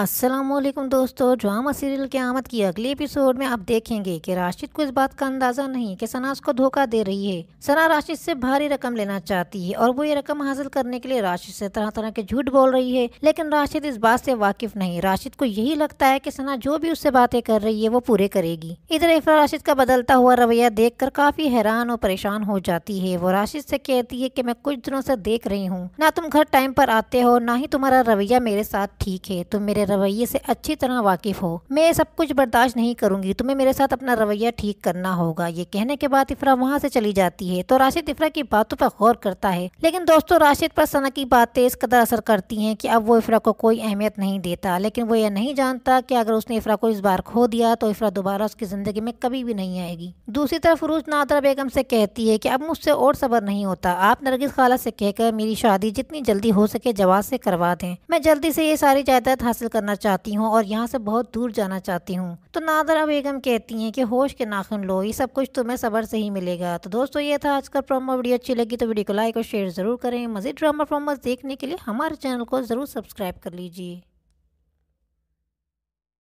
असलम दोस्तों drama serial के आमद की अगले एपिसोड में आप देखेंगे कि राशिद को इस बात का अंदाज़ा नहीं कि सना उसको धोखा दे रही है सना राशिद से भारी रकम लेना चाहती है और वो ये रकम हासिल करने के लिए राशिद से तरह तरह के झूठ बोल रही है लेकिन राशिद इस बात से वाकिफ नहीं राशिद को यही लगता है कि सना जो भी उससे बातें कर रही है वो पूरे करेगी इधर इफरा राशिद का बदलता हुआ रवैया देख कर काफी हैरान और परेशान हो जाती है वो राशिद से कहती है की मैं कुछ दिनों से देख रही हूँ ना तुम घर टाइम पर आते हो ना ही तुम्हारा रवैया मेरे साथ ठीक है तुम मेरे मेरे रवैये से अच्छी तरह वाकिफ हो मैं सब कुछ बर्दाश्त नहीं करूंगी तुम्हें मेरे साथ अपना रवैया ठीक करना होगा ये कहने के बाद इफ्रा वहाँ से चली जाती है तो राशिद इफ्रा की बातों पर गौर करता है लेकिन दोस्तों राशिद पर सना की बातें इस कदर असर करती हैं कि अब वो इफ्रा को कोई अहमियत नहीं देता लेकिन वो ये नहीं जानता कि अगर उसने इफ्रा को इस बार खो दिया तो इफ्रा दोबारा उसकी जिंदगी में कभी भी नहीं आएगी दूसरी तरफ रूज नादरा बेगम से कहती है कि अब मुझसे और सबर नहीं होता आप नरगिस खाला से कहकर मेरी शादी जितनी जल्दी हो सके जवाब से करवा दें मैं जल्दी से ये सारी जायदाद हासिल करना चाहती हूँ और यहाँ से बहुत दूर जाना चाहती हूँ तो नादरा बेगम कहती हैं कि होश के नाखून लो ये सब कुछ तुम्हें सबर से ही मिलेगा तो दोस्तों ये था आज का प्रोमो वीडियो अच्छी लगी तो वीडियो को लाइक और शेयर ज़रूर करें मज़ीद ड्रामा प्रोमो देखने के लिए हमारे चैनल को ज़रूर सब्सक्राइब कर लीजिए